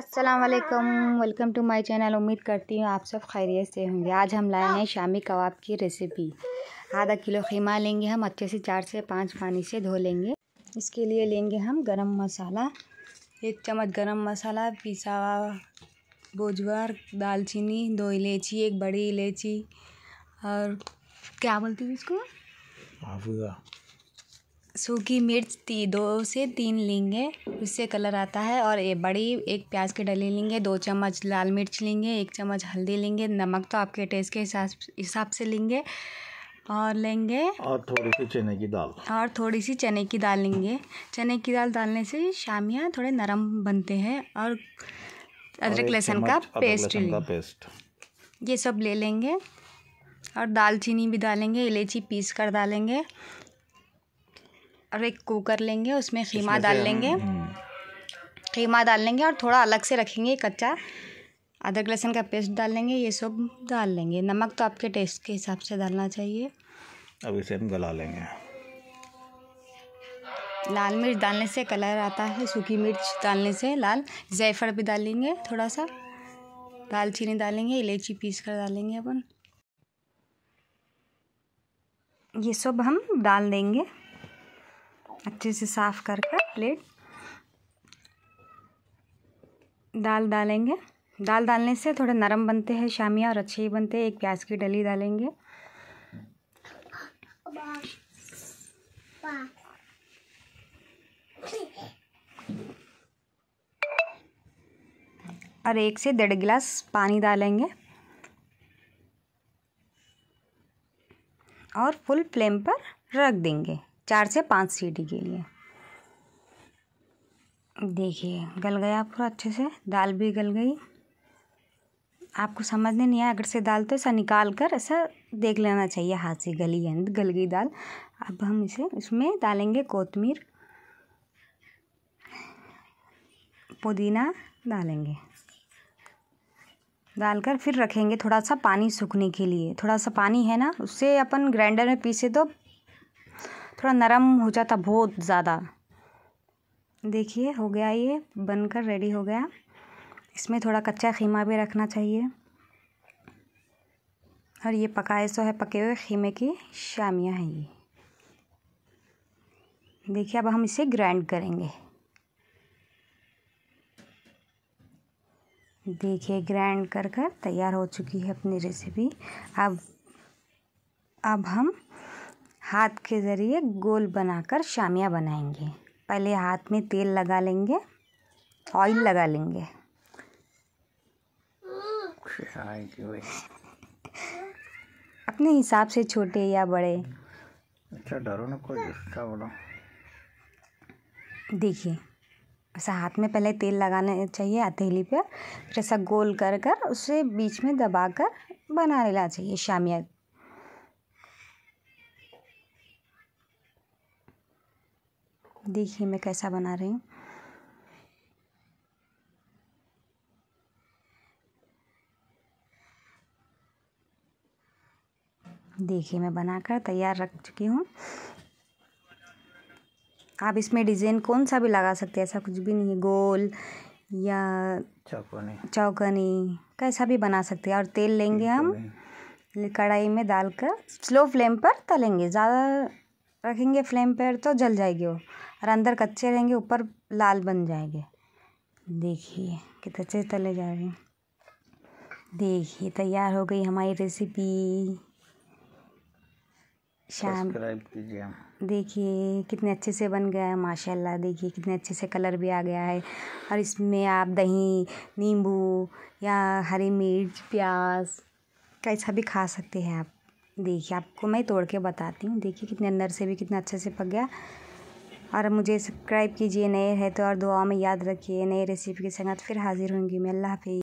अस्सलाम वालेकुम welcome to my channel उम्मीद करती हूँ आप सब खैरियत से होंगे आज हम लाए हैं शामी कबाब की रेसिपी आधा किलो खीमा लेंगे हम अच्छे से चार से पाँच पानी से धो लेंगे इसके लिए लेंगे हम गरम मसाला एक चम्मच गरम मसाला पिसा हुआ बोजवार दालचीनी दो इलायची एक बड़ी इलायची और क्या बोलती हूँ इसको सूखी मिर्च ती दो से तीन लेंगे उससे कलर आता है और ये बड़ी एक प्याज की डली लेंगे दो चम्मच लाल मिर्च लेंगे एक चम्मच हल्दी लेंगे नमक तो आपके टेस्ट के हिसाब हिसाब से लेंगे और लेंगे और थोड़ी सी चने की दाल और थोड़ी सी चने की दाल लेंगे चने की दाल डालने से शामियाँ थोड़े नरम बनते हैं और अदरक लहसुन का पेस्ट लेंगे पेस्ट ये सब ले लेंगे और दालचीनी भी डालेंगे इलायची पीस कर डालेंगे और एक कुकर लेंगे उसमें खीमा डाल लेंगे हम्म। खीमा डाल लेंगे और थोड़ा अलग से रखेंगे कच्चा अदरक लहसुन का पेस्ट डाल लेंगे ये सब डाल लेंगे नमक तो आपके टेस्ट के हिसाब से डालना चाहिए अब इसे हम गला लेंगे लाल मिर्च डालने से कलर आता है सूखी मिर्च डालने से लाल जायफल भी डालेंगे थोड़ा सा दालचीनी डालेंगे इलायची पीस कर डालेंगे अपन ये सब हम डाल देंगे अच्छे से साफ़ कर कर प्लेट दाल डालेंगे दाल डालने से थोड़े नरम बनते हैं शामिया और अच्छे ही बनते हैं एक प्याज की डली डालेंगे और एक से डेढ़ गिलास पानी डालेंगे और फुल फ्लेम पर रख देंगे चार से पाँच सीटी के लिए देखिए गल गया पूरा अच्छे से दाल भी गल गई आपको समझ नहीं आया अगर से दाल तो ऐसा निकाल कर ऐसा देख लेना चाहिए हाथ से गली यानी गल गई दाल अब हम इसे इसमें डालेंगे कोतमीर पुदीना डालेंगे डालकर फिर रखेंगे थोड़ा सा पानी सूखने के लिए थोड़ा सा पानी है ना उससे अपन ग्राइंडर में पीसे तो थोड़ा नरम हो जाता बहुत ज़्यादा देखिए हो गया ये बनकर रेडी हो गया इसमें थोड़ा कच्चा खीमा भी रखना चाहिए और ये पकाए सो है पके हुए खीमे की शामियाँ हैं ये देखिए अब हम इसे ग्राइंड करेंगे देखिए ग्राइंड कर कर तैयार हो चुकी है अपनी रेसिपी अब अब हम हाथ के ज़रिए गोल बनाकर शामिया बनाएंगे पहले हाथ में तेल लगा लेंगे ऑयल लगा लेंगे अपने हिसाब से छोटे या बड़े अच्छा डरो ना कोई बोलो देखिए ऐसा हाथ में पहले तेल लगाना चाहिए हथेली पर फिर ऐसा गोल कर कर उसे बीच में दबा कर बना लेना चाहिए शामिया देखिए मैं कैसा बना रही हूँ देखिए मैं बनाकर तैयार रख चुकी हूँ आप इसमें डिज़ाइन कौन सा भी लगा सकते हैं ऐसा कुछ भी नहीं है गोल या चौकनी चौकनी कैसा भी बना सकते हैं और तेल लेंगे हम कढ़ाई में डालकर स्लो फ्लेम पर तलेंगे ज़्यादा रखेंगे फ्लेम पर तो जल जाएगी वो और अंदर कच्चे रहेंगे ऊपर लाल बन जाएंगे देखिए कितने अच्छे तले जा रहे हैं देखिए तैयार हो गई हमारी रेसिपी शाम देखिए कितने अच्छे से बन गया है माशाल्लाह देखिए कितने अच्छे से कलर भी आ गया है और इसमें आप दही नींबू या हरी मिर्च प्याज कैसा भी खा सकते हैं आप देखिए आपको मैं तोड़ के बताती हूँ देखिए कितने अंदर से भी कितना अच्छे से पक गया और मुझे सब्सक्राइब कीजिए नए है तो और दुआ में याद रखिए नई रेसिपी के संगत फिर हाज़िर होंगी मैं अल्लाह हाफि